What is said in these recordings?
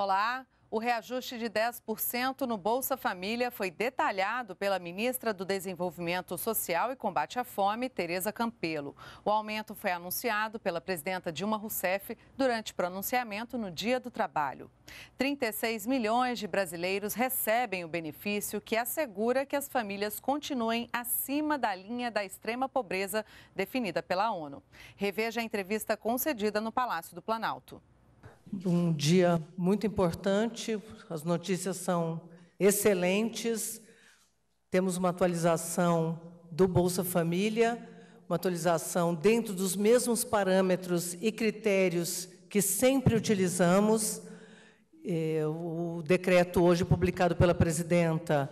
Olá. O reajuste de 10% no Bolsa Família foi detalhado pela ministra do Desenvolvimento Social e Combate à Fome, Tereza Campelo. O aumento foi anunciado pela presidenta Dilma Rousseff durante pronunciamento no Dia do Trabalho. 36 milhões de brasileiros recebem o benefício que assegura que as famílias continuem acima da linha da extrema pobreza definida pela ONU. Reveja a entrevista concedida no Palácio do Planalto um dia muito importante, as notícias são excelentes. Temos uma atualização do Bolsa Família, uma atualização dentro dos mesmos parâmetros e critérios que sempre utilizamos. Eh, o decreto hoje publicado pela presidenta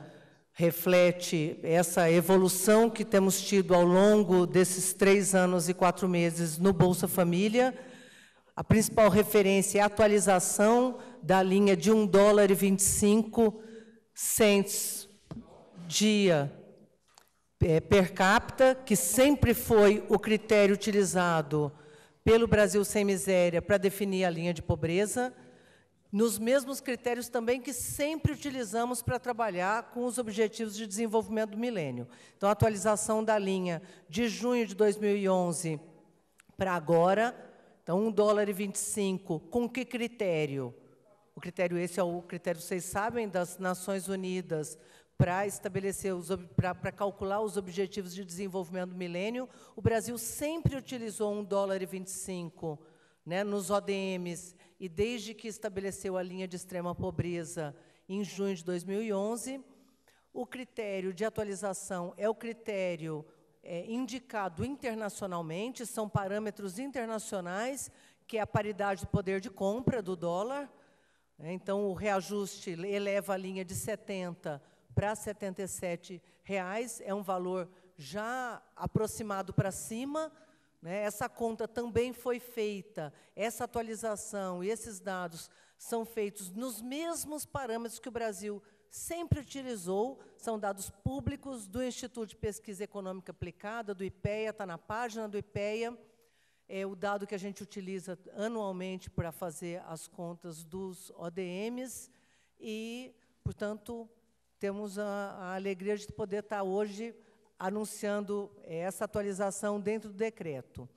reflete essa evolução que temos tido ao longo desses três anos e quatro meses no Bolsa Família a principal referência é a atualização da linha de 1 dólar e 25 cents dia é, per capita, que sempre foi o critério utilizado pelo Brasil Sem Miséria para definir a linha de pobreza, nos mesmos critérios também que sempre utilizamos para trabalhar com os objetivos de desenvolvimento do milênio. Então, a atualização da linha de junho de 2011 para agora, então, 1 dólar e 25, com que critério? O critério esse é o critério, vocês sabem, das Nações Unidas para estabelecer os para calcular os objetivos de desenvolvimento do milênio. O Brasil sempre utilizou 1 dólar e 25, né, nos ODMs e desde que estabeleceu a linha de extrema pobreza em junho de 2011, o critério de atualização é o critério é, indicado internacionalmente, são parâmetros internacionais, que é a paridade de poder de compra do dólar. Né? Então, o reajuste eleva a linha de 70 para 77 reais, é um valor já aproximado para cima. Né? Essa conta também foi feita, essa atualização e esses dados são feitos nos mesmos parâmetros que o Brasil sempre utilizou, são dados públicos do Instituto de Pesquisa Econômica Aplicada, do IPEA, está na página do IPEA, é o dado que a gente utiliza anualmente para fazer as contas dos ODMs e, portanto, temos a, a alegria de poder estar tá hoje anunciando essa atualização dentro do decreto.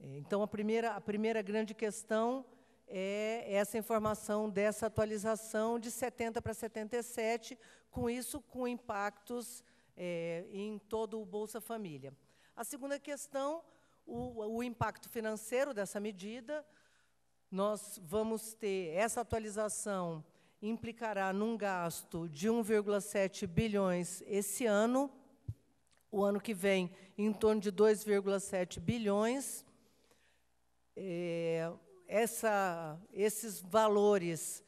É, então, a primeira, a primeira grande questão é essa informação dessa atualização de 70 para 77, com isso, com impactos é, em todo o Bolsa Família. A segunda questão, o, o impacto financeiro dessa medida. Nós vamos ter essa atualização implicará num gasto de 1,7 bilhões esse ano, o ano que vem em torno de 2,7 bilhões. É, essa, esses valores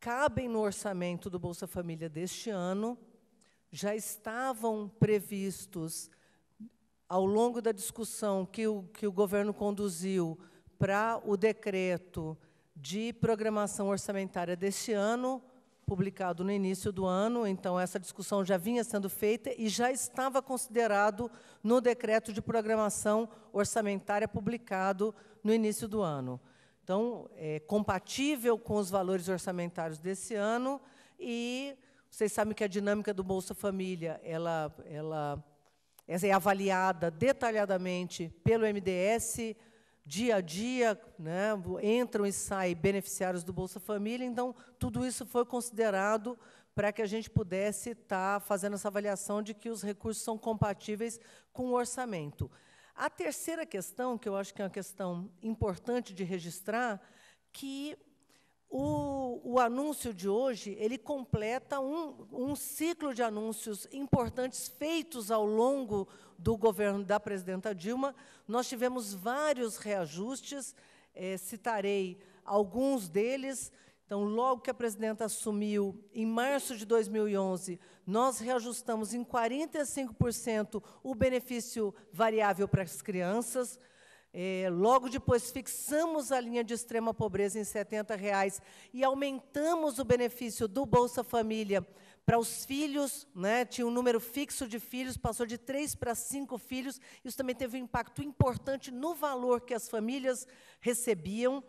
cabem no orçamento do Bolsa Família deste ano, já estavam previstos ao longo da discussão que o, que o governo conduziu para o decreto de programação orçamentária deste ano, publicado no início do ano, então essa discussão já vinha sendo feita e já estava considerado no decreto de programação orçamentária publicado no início do ano. Então, é compatível com os valores orçamentários desse ano e vocês sabem que a dinâmica do Bolsa Família, ela, ela, ela é avaliada detalhadamente pelo MDS, dia a dia, né, entram e saem beneficiários do Bolsa Família, então tudo isso foi considerado para que a gente pudesse estar tá fazendo essa avaliação de que os recursos são compatíveis com o orçamento. A terceira questão, que eu acho que é uma questão importante de registrar, que o, o anúncio de hoje, ele completa um, um ciclo de anúncios importantes feitos ao longo do governo da presidenta Dilma. Nós tivemos vários reajustes, é, citarei alguns deles. Então, logo que a presidenta assumiu, em março de 2011, nós reajustamos em 45% o benefício variável para as crianças, é, logo depois fixamos a linha de extrema pobreza em R$ 70 reais e aumentamos o benefício do Bolsa Família para os filhos, né, tinha um número fixo de filhos, passou de três para cinco filhos. Isso também teve um impacto importante no valor que as famílias recebiam.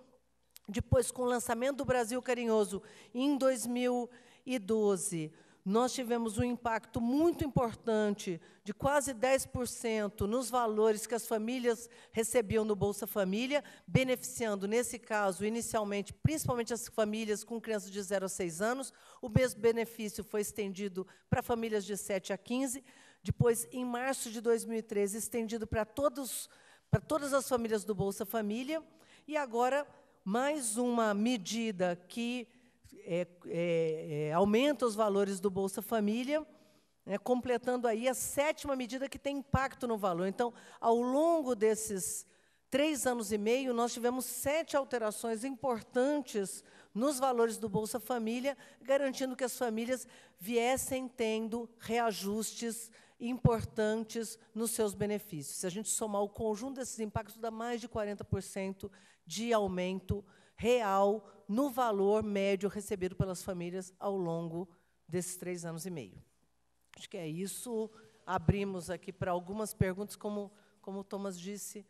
Depois, com o lançamento do Brasil Carinhoso em 2012, nós tivemos um impacto muito importante, de quase 10%, nos valores que as famílias recebiam no Bolsa Família, beneficiando, nesse caso, inicialmente, principalmente as famílias com crianças de 0 a 6 anos. O mesmo benefício foi estendido para famílias de 7 a 15. Depois, em março de 2013, estendido para, todos, para todas as famílias do Bolsa Família. E agora, mais uma medida que é, é, é, aumenta os valores do Bolsa Família, né, completando aí a sétima medida que tem impacto no valor. Então, ao longo desses três anos e meio, nós tivemos sete alterações importantes nos valores do Bolsa Família, garantindo que as famílias viessem tendo reajustes importantes nos seus benefícios. Se a gente somar o conjunto desses impactos, dá mais de 40% de aumento real no valor médio recebido pelas famílias ao longo desses três anos e meio. Acho que é isso. Abrimos aqui para algumas perguntas, como, como o Thomas disse,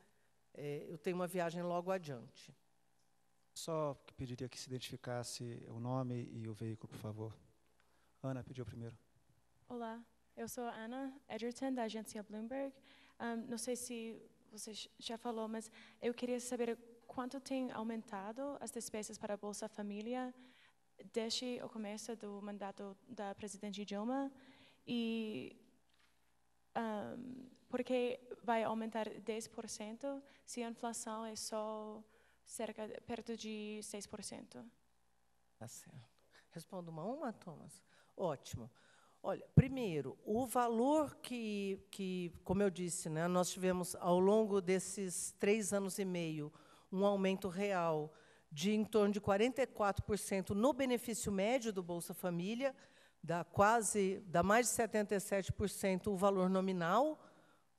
é, eu tenho uma viagem logo adiante. Só pediria que se identificasse o nome e o veículo, por favor. Ana pediu primeiro. Olá, eu sou a Ana Edgerton, da agência Bloomberg. Um, não sei se você já falou, mas eu queria saber quanto tem aumentado as despesas para a Bolsa Família desde o começo do mandato da presidente Dilma e um, porque vai aumentar 10% se a inflação é só cerca perto de 6%. Tá certo. Respondo uma a uma, Thomas? Ótimo. Olha, primeiro, o valor que, que como eu disse, né, nós tivemos ao longo desses três anos e meio, um aumento real de em torno de 44% no benefício médio do Bolsa Família, da quase, da mais de 77% o valor nominal,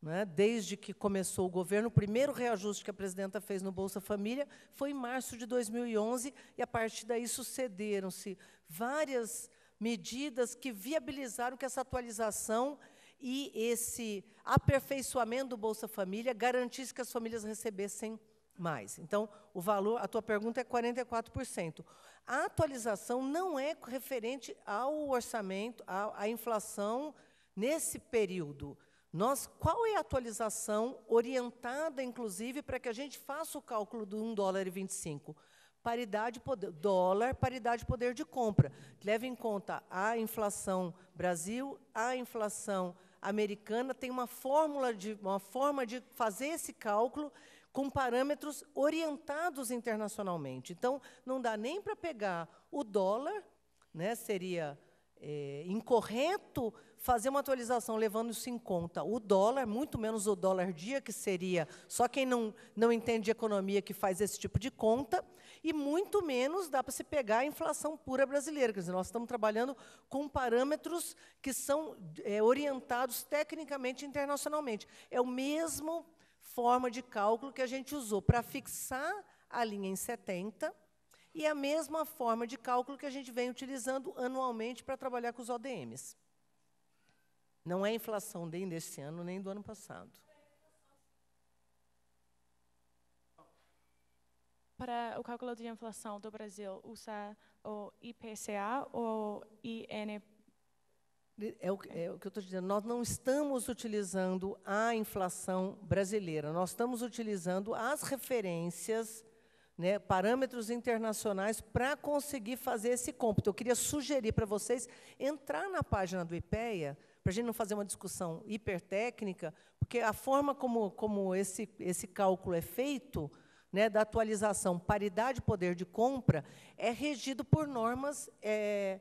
né? desde que começou o governo. O primeiro reajuste que a presidenta fez no Bolsa Família foi em março de 2011, e a partir daí sucederam-se várias medidas que viabilizaram que essa atualização e esse aperfeiçoamento do Bolsa Família garantisse que as famílias recebessem mais. Então, o valor, a tua pergunta é 44%. A atualização não é referente ao orçamento, à, à inflação nesse período. Nós, qual é a atualização orientada, inclusive, para que a gente faça o cálculo do 1 dólar e 25? Paridade poder, dólar, paridade poder de compra. Leve em conta a inflação Brasil, a inflação americana, tem uma fórmula de uma forma de fazer esse cálculo com parâmetros orientados internacionalmente. Então, não dá nem para pegar o dólar, né, seria é, incorreto fazer uma atualização levando isso em conta o dólar, muito menos o dólar dia, que seria só quem não, não entende economia que faz esse tipo de conta, e muito menos dá para se pegar a inflação pura brasileira. Quer dizer, nós estamos trabalhando com parâmetros que são é, orientados tecnicamente internacionalmente. É o mesmo forma de cálculo que a gente usou para fixar a linha em 70 e a mesma forma de cálculo que a gente vem utilizando anualmente para trabalhar com os ODMs. Não é inflação nem desse ano, nem do ano passado. Para o cálculo de inflação do Brasil, usa o IPCA ou INP? É o, é o, que eu estou dizendo, nós não estamos utilizando a inflação brasileira, nós estamos utilizando as referências, né, parâmetros internacionais, para conseguir fazer esse cômputo. Eu queria sugerir para vocês entrar na página do IPEA, para a gente não fazer uma discussão hipertécnica, porque a forma como, como esse, esse cálculo é feito, né, da atualização paridade-poder de compra, é regido por normas é,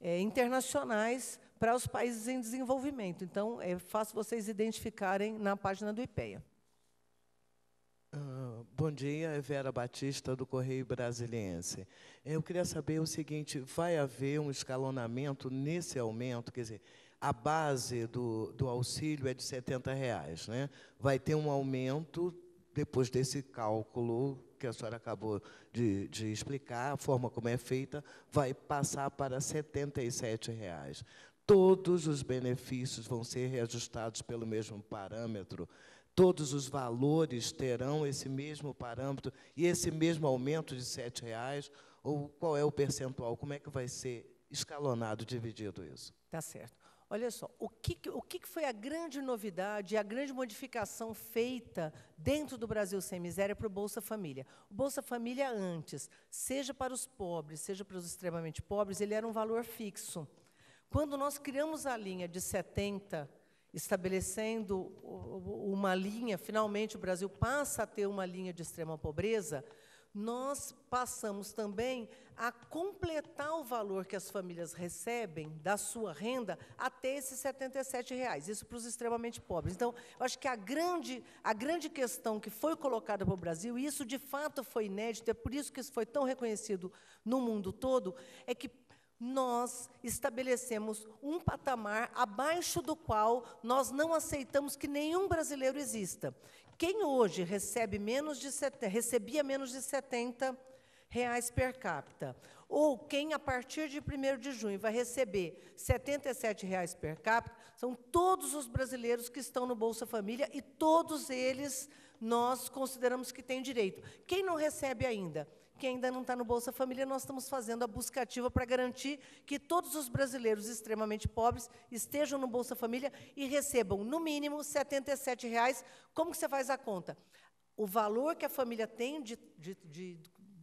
é, internacionais para os países em desenvolvimento. Então, é fácil vocês identificarem na página do IPEA. Uh, ah, bom dia, é Vera Batista, do Correio Brasiliense. Eu queria saber o seguinte: vai haver um escalonamento nesse aumento? Quer dizer, a base do, do auxílio é de R$ 70, reais, né? vai ter um aumento depois desse cálculo que a senhora acabou de, de, explicar, a forma como é feita, vai passar para R$ 77. Reais. Todos os benefícios vão ser reajustados pelo mesmo parâmetro. Todos os valores terão esse mesmo parâmetro e esse mesmo aumento de R$ reais ou qual é o percentual? Como é que vai ser escalonado, dividido isso? Tá certo. Olha só, o que, o que foi a grande novidade, a grande modificação feita dentro do Brasil Sem Miséria para o Bolsa Família? O Bolsa Família, antes, seja para os pobres, seja para os extremamente pobres, ele era um valor fixo. Quando nós criamos a linha de 70, estabelecendo uma linha, finalmente o Brasil passa a ter uma linha de extrema pobreza, nós passamos também a completar o valor que as famílias recebem da sua renda até esses R$ reais. isso para os extremamente pobres. Então, eu acho que a grande, a grande questão que foi colocada para o Brasil, e isso de fato foi inédito, é por isso que isso foi tão reconhecido no mundo todo, é que nós estabelecemos um patamar abaixo do qual nós não aceitamos que nenhum brasileiro exista. Quem hoje recebe menos de sete, recebia menos de 70 reais per capita, ou quem a partir de 1 de junho vai receber 77 reais per capita, são todos os brasileiros que estão no Bolsa Família e todos eles nós consideramos que têm direito. Quem não recebe ainda? que ainda não está no Bolsa Família, nós estamos fazendo a busca ativa para garantir que todos os brasileiros extremamente pobres estejam no Bolsa Família e recebam, no mínimo, R$ 77,00. Como que você faz a conta? O valor que a família tem de, de, de,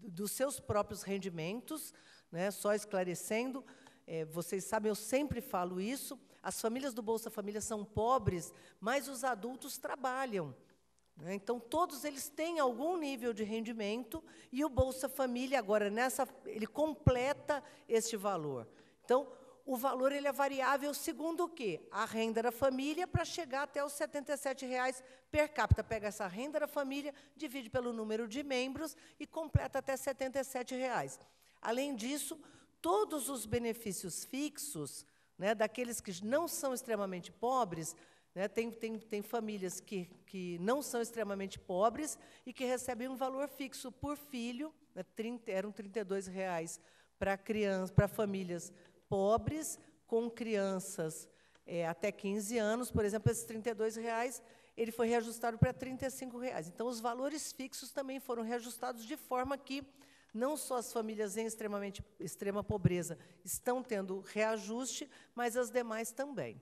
dos seus próprios rendimentos, né, só esclarecendo, é, vocês sabem, eu sempre falo isso, as famílias do Bolsa Família são pobres, mas os adultos trabalham. Né? Então, todos eles têm algum nível de rendimento e o Bolsa Família, agora, nessa, ele completa este valor. Então, o valor ele é variável segundo o quê? A renda da família para chegar até os R$ 77,00 per capita. Pega essa renda da família, divide pelo número de membros e completa até R$ 77,00. Além disso, todos os benefícios fixos, né, daqueles que não são extremamente pobres, né? Tem, tem, tem famílias que, que não são extremamente pobres e que recebem um valor fixo por filho, né? 30, eram R$ reais para para famílias pobres com crianças é, até 15 anos, por exemplo, esses R$ reais ele foi reajustado para R$ reais. Então, os valores fixos também foram reajustados de forma que não só as famílias em extremamente, extrema pobreza estão tendo reajuste, mas as demais também.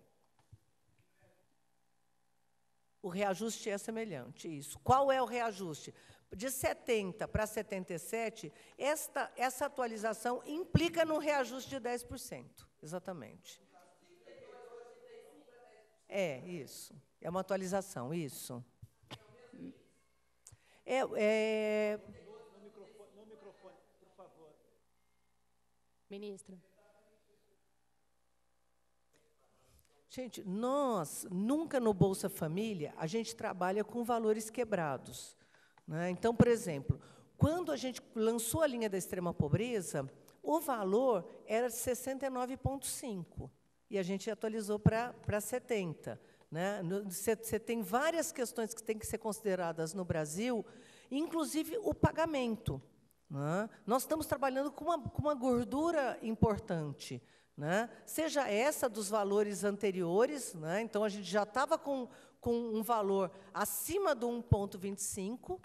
O reajuste é semelhante isso. Qual é o reajuste? De 70 para 77, esta, essa atualização implica no reajuste de 10%. Exatamente. É, isso. É uma atualização, isso. É, é... Ministro. Gente, nós nunca no Bolsa Família a gente trabalha com valores quebrados. Né? Então, por exemplo, quando a gente lançou a linha da extrema pobreza, o valor era de 69,5 e a gente atualizou para 70. Você né? tem várias questões que têm que ser consideradas no Brasil, inclusive o pagamento. Né? Nós estamos trabalhando com uma, com uma gordura importante. Né? Seja essa dos valores anteriores, né? então a gente já estava com, com um valor acima do 1,25,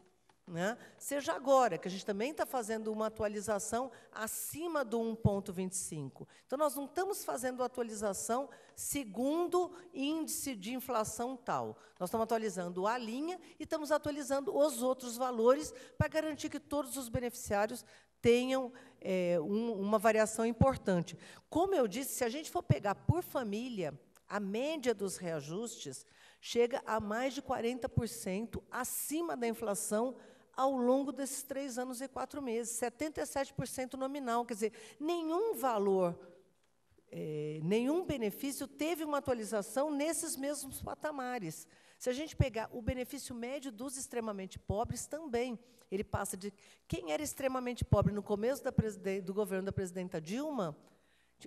né? seja agora, que a gente também está fazendo uma atualização acima do 1,25. Então, nós não estamos fazendo atualização segundo índice de inflação tal. Nós estamos atualizando a linha e estamos atualizando os outros valores para garantir que todos os beneficiários tenham é, um, uma variação importante. Como eu disse, se a gente for pegar por família, a média dos reajustes chega a mais de 40% acima da inflação ao longo desses três anos e quatro meses, 77% nominal. Quer dizer, nenhum valor, é, nenhum benefício teve uma atualização nesses mesmos patamares. Se a gente pegar o benefício médio dos extremamente pobres, também ele passa de quem era extremamente pobre no começo do governo da presidenta Dilma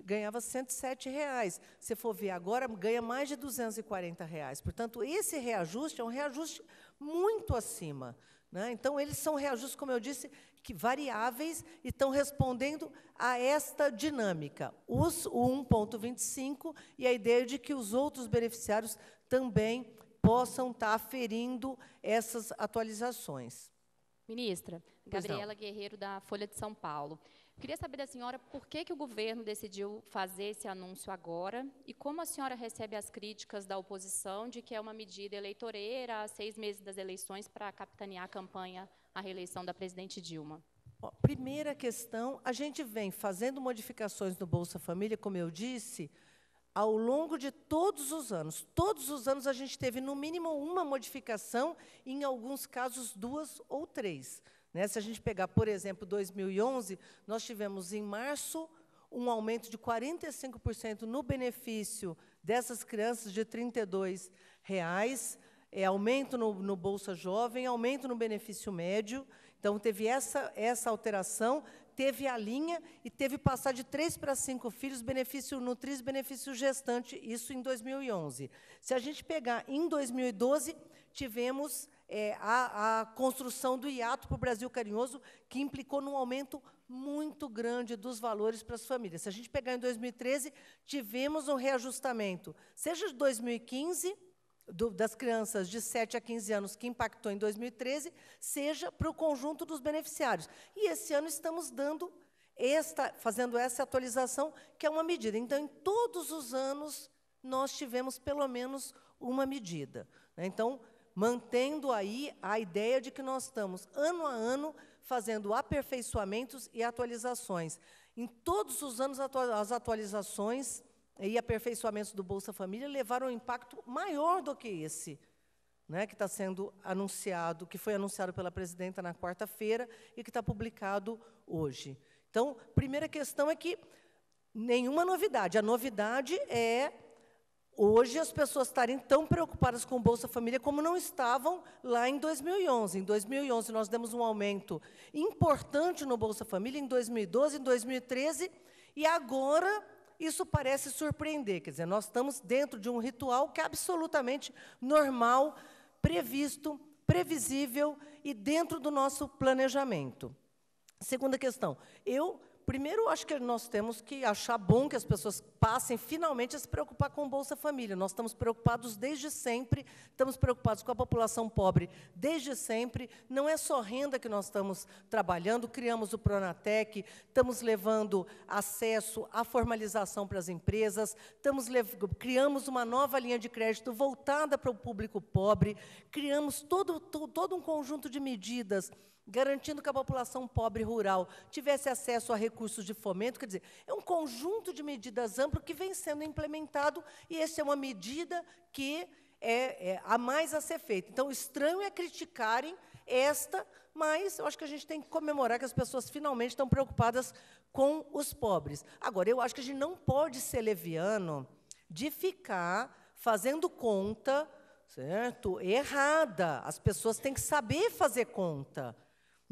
ganhava 107 reais. Se for ver agora, ganha mais de 240 reais. Portanto, esse reajuste é um reajuste muito acima. Né? Então, eles são reajustes, como eu disse, que variáveis e estão respondendo a esta dinâmica. Os 1,25 e a ideia de que os outros beneficiários também possam estar tá aferindo essas atualizações. Ministra, Gabriela Guerreiro, da Folha de São Paulo. queria saber da senhora por que, que o governo decidiu fazer esse anúncio agora e como a senhora recebe as críticas da oposição de que é uma medida eleitoreira a seis meses das eleições para capitanear a campanha à reeleição da presidente Dilma. primeira questão, a gente vem fazendo modificações no Bolsa Família, como eu disse, ao longo de todos os anos. Todos os anos a gente teve, no mínimo, uma modificação, em alguns casos, duas ou três. Né? Se a gente pegar, por exemplo, 2011, nós tivemos em março um aumento de 45% no benefício dessas crianças de R$ 32. Reais, é, aumento no, no, Bolsa Jovem, aumento no benefício médio. Então, teve essa, essa alteração teve a linha e teve passar de três para cinco filhos, benefício nutriz, benefício gestante, isso em 2011. Se a gente pegar em 2012, tivemos é, a, a, construção do hiato para o Brasil Carinhoso, que implicou num aumento muito grande dos valores para as famílias. Se a gente pegar em 2013, tivemos um reajustamento, seja de 2015 do, das crianças de 7 a 15 anos que impactou em 2013 seja para o conjunto dos beneficiários. E esse ano estamos dando esta, fazendo essa atualização, que é uma medida. Então, em todos os anos, nós tivemos pelo menos uma medida. Né? Então, mantendo aí a ideia de que nós estamos, ano a ano, fazendo aperfeiçoamentos e atualizações. Em todos os anos, as atualizações e aperfeiçoamentos do Bolsa Família levaram um impacto maior do que esse, né, que está sendo anunciado, que foi anunciado pela presidenta na quarta-feira e que está publicado hoje. Então, primeira questão é que nenhuma novidade. A novidade é hoje as pessoas estarem tão preocupadas com o Bolsa Família como não estavam lá em 2011. Em 2011 nós demos um aumento importante no Bolsa Família, em 2012, em 2013 e agora isso parece surpreender, quer dizer, nós estamos dentro de um ritual que é absolutamente normal, previsto, previsível e dentro do nosso planejamento. Segunda questão, eu Primeiro, acho que nós temos que achar bom que as pessoas passem finalmente a se preocupar com o Bolsa Família. Nós estamos preocupados desde sempre, estamos preocupados com a população pobre desde sempre. Não é só renda que nós estamos trabalhando, criamos o Pronatec, estamos levando acesso à formalização para as empresas, estamos criamos uma nova linha de crédito voltada para o público pobre, criamos todo, todo, todo um conjunto de medidas garantindo que a população pobre rural tivesse acesso a recursos de fomento, quer dizer, é um conjunto de medidas amplo que vem sendo implementado e essa é uma medida que é, é, a mais a ser feita. Então, estranho é criticarem esta, mas eu acho que a gente tem que comemorar que as pessoas finalmente estão preocupadas com os pobres. Agora, eu acho que a gente não pode ser leviano de ficar fazendo conta certo? Errada. As pessoas têm que saber fazer conta.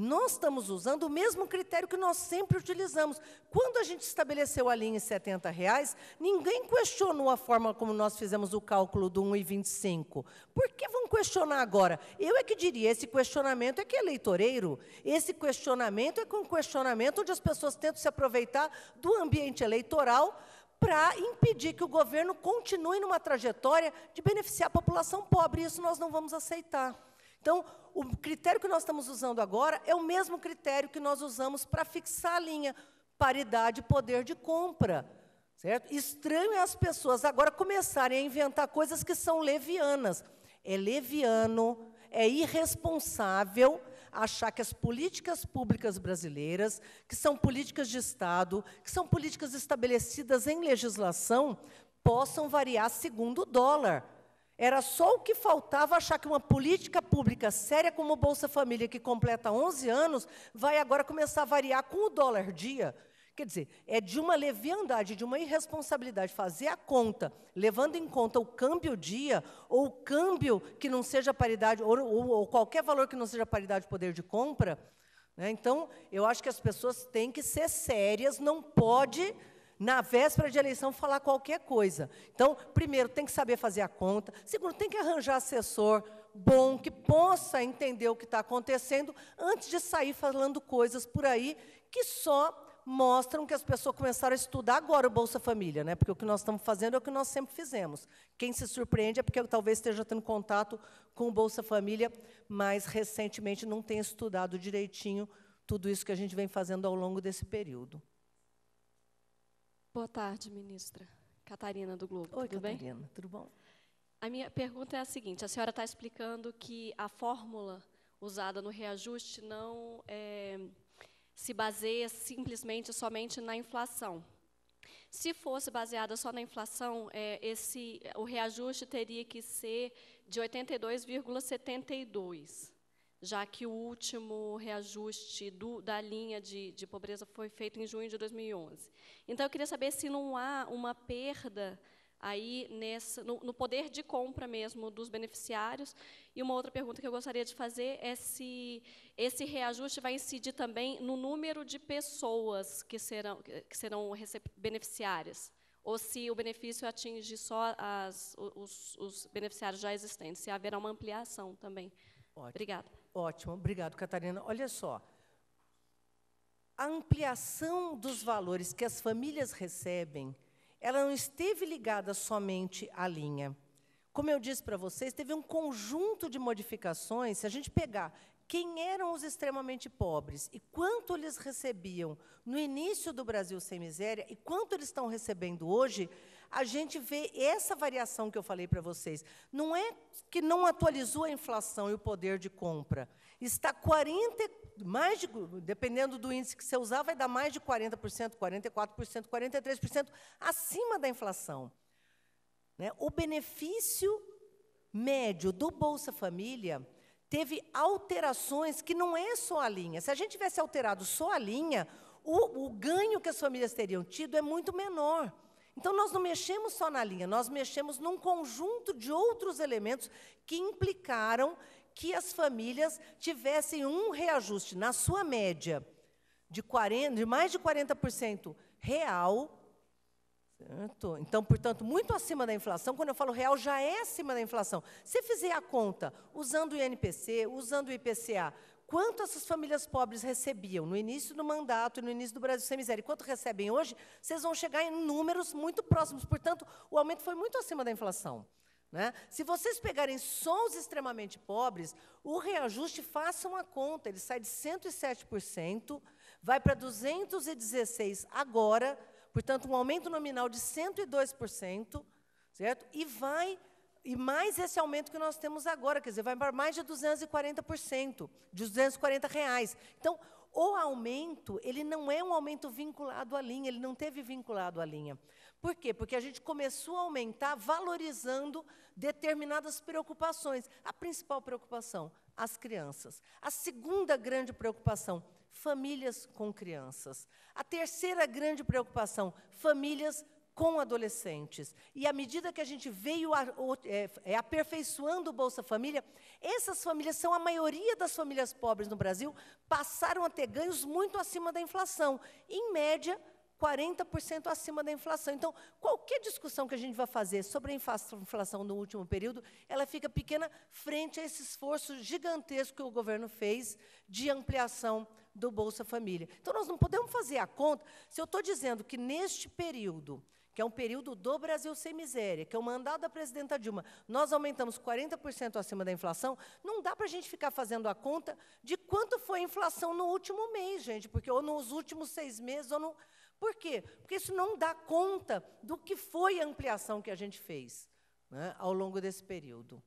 Nós estamos usando o mesmo critério que nós sempre utilizamos. Quando a gente estabeleceu a linha em 70 reais, ninguém questionou a forma como nós fizemos o cálculo do 1,25. Por que vão questionar agora? Eu é que diria, esse questionamento é que é eleitoreiro. Esse questionamento é um questionamento onde as pessoas tentam se aproveitar do ambiente eleitoral para impedir que o governo continue numa trajetória de beneficiar a população pobre. Isso nós não vamos aceitar. Então, o critério que nós estamos usando agora é o mesmo critério que nós usamos para fixar a linha paridade poder de compra. Certo? Estranho é as pessoas agora começarem a inventar coisas que são levianas. É leviano, é irresponsável achar que as políticas públicas brasileiras, que são políticas de Estado, que são políticas estabelecidas em legislação, possam variar segundo o dólar. Era só o que faltava achar que uma política pública séria como o Bolsa Família, que completa 11 anos, vai agora começar a variar com o dólar dia. Quer dizer, é de uma leviandade, de uma irresponsabilidade fazer a conta, levando em conta o câmbio dia, ou o câmbio que não seja paridade, ou, ou, ou qualquer valor que não seja paridade de poder de compra. Né? Então, eu acho que as pessoas têm que ser sérias, não pode na véspera de eleição, falar qualquer coisa. Então, primeiro, tem que saber fazer a conta. Segundo, tem que arranjar assessor bom, que possa entender o que está acontecendo, antes de sair falando coisas por aí que só mostram que as pessoas começaram a estudar agora o Bolsa Família, né? porque o que nós estamos fazendo é o que nós sempre fizemos. Quem se surpreende é porque talvez esteja tendo contato com o Bolsa Família, mas recentemente não tenha estudado direitinho tudo isso que a gente vem fazendo ao longo desse período. Boa tarde, ministra. Catarina do Globo. Oi, tudo Catarina, bem? tudo bom? A minha pergunta é a seguinte: a senhora está explicando que a fórmula usada no reajuste não é, se baseia simplesmente somente na inflação. Se fosse baseada só na inflação, é, esse, o reajuste teria que ser de 82,72 já que o último reajuste do, da linha de, de pobreza foi feito em junho de 2011. Então, eu queria saber se não há uma perda aí nesse, no, no, poder de compra mesmo dos beneficiários. E uma outra pergunta que eu gostaria de fazer é se esse reajuste vai incidir também no número de pessoas que serão, que serão beneficiárias, ou se o benefício atinge só as, os, os beneficiários já existentes, se haverá uma ampliação também. Ótimo. Obrigada. Ótimo, obrigado, Catarina. Olha só, a ampliação dos valores que as famílias recebem, ela não esteve ligada somente à linha. Como eu disse para vocês, teve um conjunto de modificações. Se a gente pegar quem eram os extremamente pobres e quanto eles recebiam no início do Brasil sem miséria e quanto eles estão recebendo hoje, a gente vê essa variação que eu falei para vocês. Não é que não atualizou a inflação e o poder de compra. Está 40, mais de, dependendo do índice que você usar, vai dar mais de 40%, 44%, 43% acima da inflação. Né? O benefício médio do Bolsa Família teve alterações que não é só a linha. Se a gente tivesse alterado só a linha, o, o ganho que as famílias teriam tido é muito menor. Então, nós não mexemos só na linha, nós mexemos num conjunto de outros elementos que implicaram que as famílias tivessem um reajuste na sua média de, 40, de mais de 40% real. Certo? Então, portanto, muito acima da inflação. Quando eu falo real, já é acima da inflação. Se fizer a conta usando o INPC, usando o IPCA, quanto essas famílias pobres recebiam no início do mandato, no início do Brasil Sem Miséria, e quanto recebem hoje, vocês vão chegar em números muito próximos. Portanto, o aumento foi muito acima da inflação. Né? Se vocês pegarem só os extremamente pobres, o reajuste, façam a conta, ele sai de 107%, vai para 216% agora, portanto, um aumento nominal de 102%, certo? e vai e mais esse aumento que nós temos agora, quer dizer, vai para mais de 240%, de 240 reais. Então, o aumento, ele não é um aumento vinculado à linha, ele não teve vinculado à linha. Por quê? Porque a gente começou a aumentar valorizando determinadas preocupações. A principal preocupação, as crianças. A segunda grande preocupação, famílias com crianças. A terceira grande preocupação, famílias com adolescentes. E à medida que a gente veio a, é, é, aperfeiçoando o Bolsa Família, essas famílias são a maioria das famílias pobres no Brasil, passaram a ter ganhos muito acima da inflação. Em média, 40% acima da inflação. Então, qualquer discussão que a gente vai fazer sobre a inflação no último período, ela fica pequena frente a esse esforço gigantesco que o governo fez de ampliação do Bolsa Família. Então, nós não podemos fazer a conta. Se eu estou dizendo que neste período que é um período do Brasil sem miséria, que é o mandado da presidenta Dilma. Nós aumentamos 40% acima da inflação, não dá para a gente ficar fazendo a conta de quanto foi a inflação no último mês, gente, porque ou nos últimos seis meses, ou no... Por quê? Porque isso não dá conta do que foi a ampliação que a gente fez né, ao longo desse período.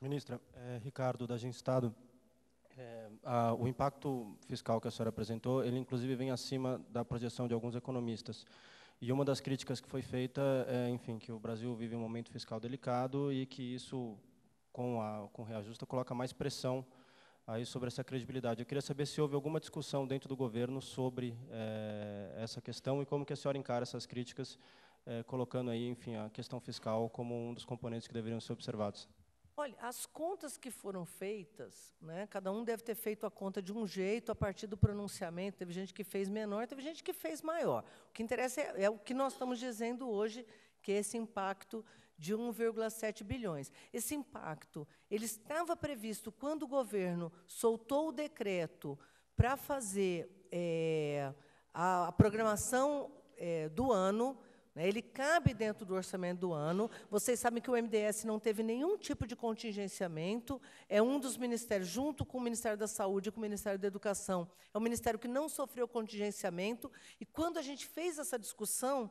Ministra, é, Ricardo, da Agência Estado. É, a, o impacto fiscal que a senhora apresentou, ele inclusive vem acima da projeção de alguns economistas. E uma das críticas que foi feita é, enfim, que o Brasil vive um momento fiscal delicado e que isso, com, a, com o reajusta, coloca mais pressão aí sobre essa credibilidade. Eu queria saber se houve alguma discussão dentro do governo sobre é, essa questão e como que a senhora encara essas críticas, é, colocando aí, enfim, a questão fiscal como um dos componentes que deveriam ser observados. Olha, as contas que foram feitas, né, cada um deve ter feito a conta de um jeito a partir do pronunciamento. Teve gente que fez menor, teve gente que fez maior. O que interessa é, é o que nós estamos dizendo hoje, que é esse impacto de 1,7 bilhões. Esse impacto ele estava previsto quando o governo soltou o decreto para fazer é, a, a, programação é, do ano né? Ele cabe dentro do orçamento do ano. Vocês sabem que o MDS não teve nenhum tipo de contingenciamento. É um dos ministérios, junto com o Ministério da Saúde e com o Ministério da Educação. É um ministério que não sofreu contingenciamento. E quando a gente fez essa discussão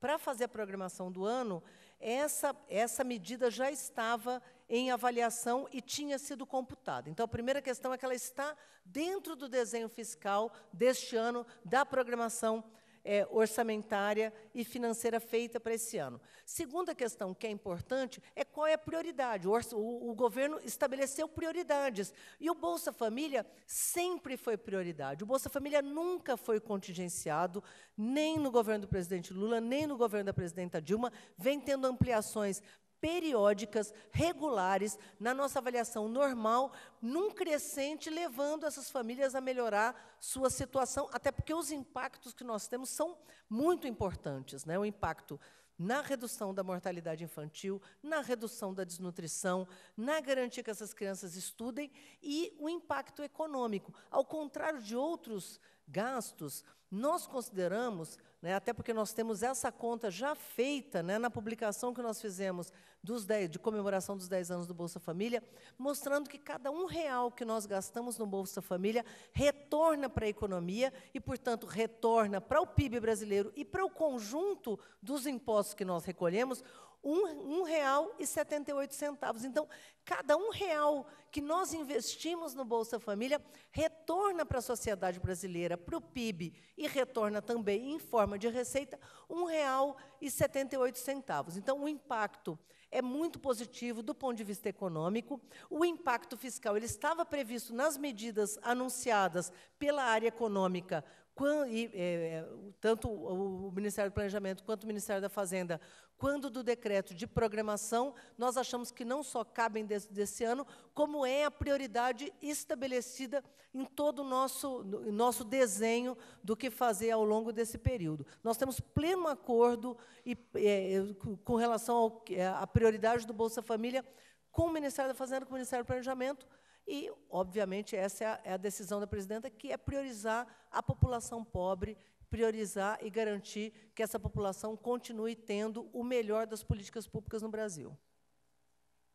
para fazer a programação do ano, essa, essa medida já estava em avaliação e tinha sido computada. Então, a primeira questão é que ela está dentro do desenho fiscal deste ano da programação é, orçamentária e financeira feita para esse ano. Segunda questão que é importante é qual é a prioridade. O, o, o governo estabeleceu prioridades e o Bolsa Família sempre foi prioridade. O Bolsa Família nunca foi contingenciado, nem no governo do presidente Lula, nem no governo da presidenta Dilma, vem tendo ampliações periódicas, regulares, na nossa avaliação normal, num crescente, levando essas famílias a melhorar sua situação, até porque os impactos que nós temos são muito importantes. Né? O impacto na redução da mortalidade infantil, na redução da desnutrição, na garantia que essas crianças estudem e o impacto econômico. Ao contrário de outros gastos, nós consideramos, né, até porque nós temos essa conta já feita né, na publicação que nós fizemos dos de comemoração dos 10 anos do Bolsa Família, mostrando que cada um real que nós gastamos no Bolsa Família retorna para a economia e, portanto, retorna para o PIB brasileiro e para o conjunto dos impostos que nós recolhemos, um, um real e centavos. Então, cada um real que nós investimos no Bolsa Família retorna para a sociedade brasileira, para o PIB, e retorna também em forma de receita um real e centavos. Então, o impacto é muito positivo do ponto de vista econômico. O impacto fiscal ele estava previsto nas medidas anunciadas pela área econômica, é, é, tanto o Ministério do Planejamento quanto o Ministério da Fazenda, quando do decreto de programação, nós achamos que não só cabem desse, desse ano, como é a prioridade estabelecida em todo o nosso, nosso desenho do que fazer ao longo desse período. Nós temos pleno acordo e, é, com relação à prioridade do Bolsa Família com o Ministério da Fazenda, com o Ministério do Planejamento, e, obviamente, essa é, é a, decisão da presidenta, que é priorizar a população pobre, priorizar e garantir que essa população continue tendo o melhor das políticas públicas no Brasil.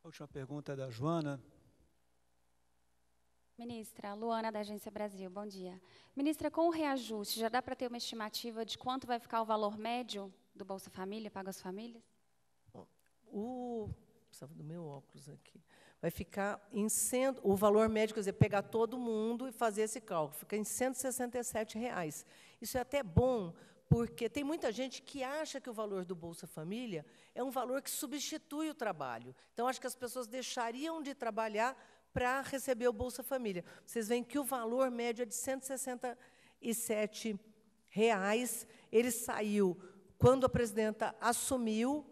A última pergunta é da Joana. Ministra, Luana da Agência Brasil, bom dia. Ministra, com o reajuste, já dá para ter uma estimativa de quanto vai ficar o valor médio do Bolsa Família, pago às famílias? O, precisava do meu óculos aqui vai ficar em cento, o valor médio, quer dizer, pegar todo mundo e fazer esse cálculo, fica em R$ 167,00. Reais. Isso é até bom, porque tem muita gente que acha que o valor do Bolsa Família é um valor que substitui o trabalho. Então, acho que as pessoas deixariam de trabalhar para receber o Bolsa Família. Vocês veem que o valor médio é de R$ 167,00. Reais. Ele saiu quando a presidenta assumiu,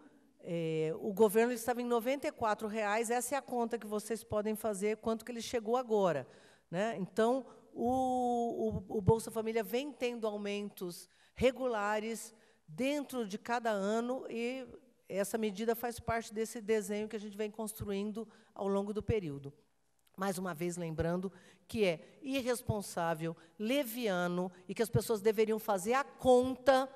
é, o governo estava em R$ reais. Essa é a conta que vocês podem fazer, quanto que ele chegou agora. Né? Então, o, o, o Bolsa Família vem tendo aumentos regulares dentro de cada ano e essa medida faz parte desse desenho que a gente vem construindo ao longo do período. Mais uma vez, lembrando que é irresponsável, leviano e que as pessoas deveriam fazer a conta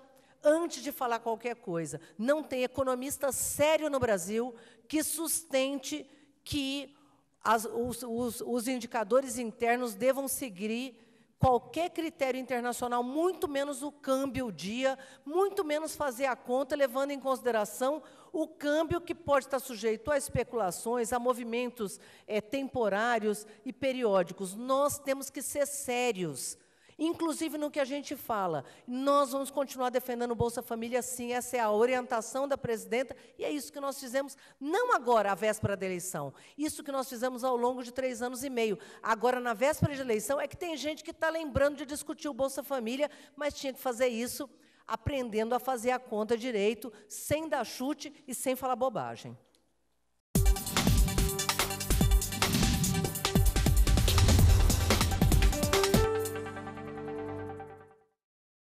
antes de falar qualquer coisa. Não tem economista sério no Brasil que sustente que as, os, os, os indicadores internos devam seguir qualquer critério internacional, muito menos o câmbio dia, muito menos fazer a conta, levando em consideração o câmbio que pode estar sujeito a especulações, a movimentos é, temporários e periódicos. Nós temos que ser sérios Inclusive no que a gente fala, nós vamos continuar defendendo o Bolsa Família, sim, essa é a orientação da presidenta, e é isso que nós fizemos, não agora, à véspera da eleição, isso que nós fizemos ao longo de três anos e meio. Agora, na véspera de eleição, é que tem gente que está lembrando de discutir o Bolsa Família, mas tinha que fazer isso aprendendo a fazer a conta direito, sem dar chute e sem falar bobagem.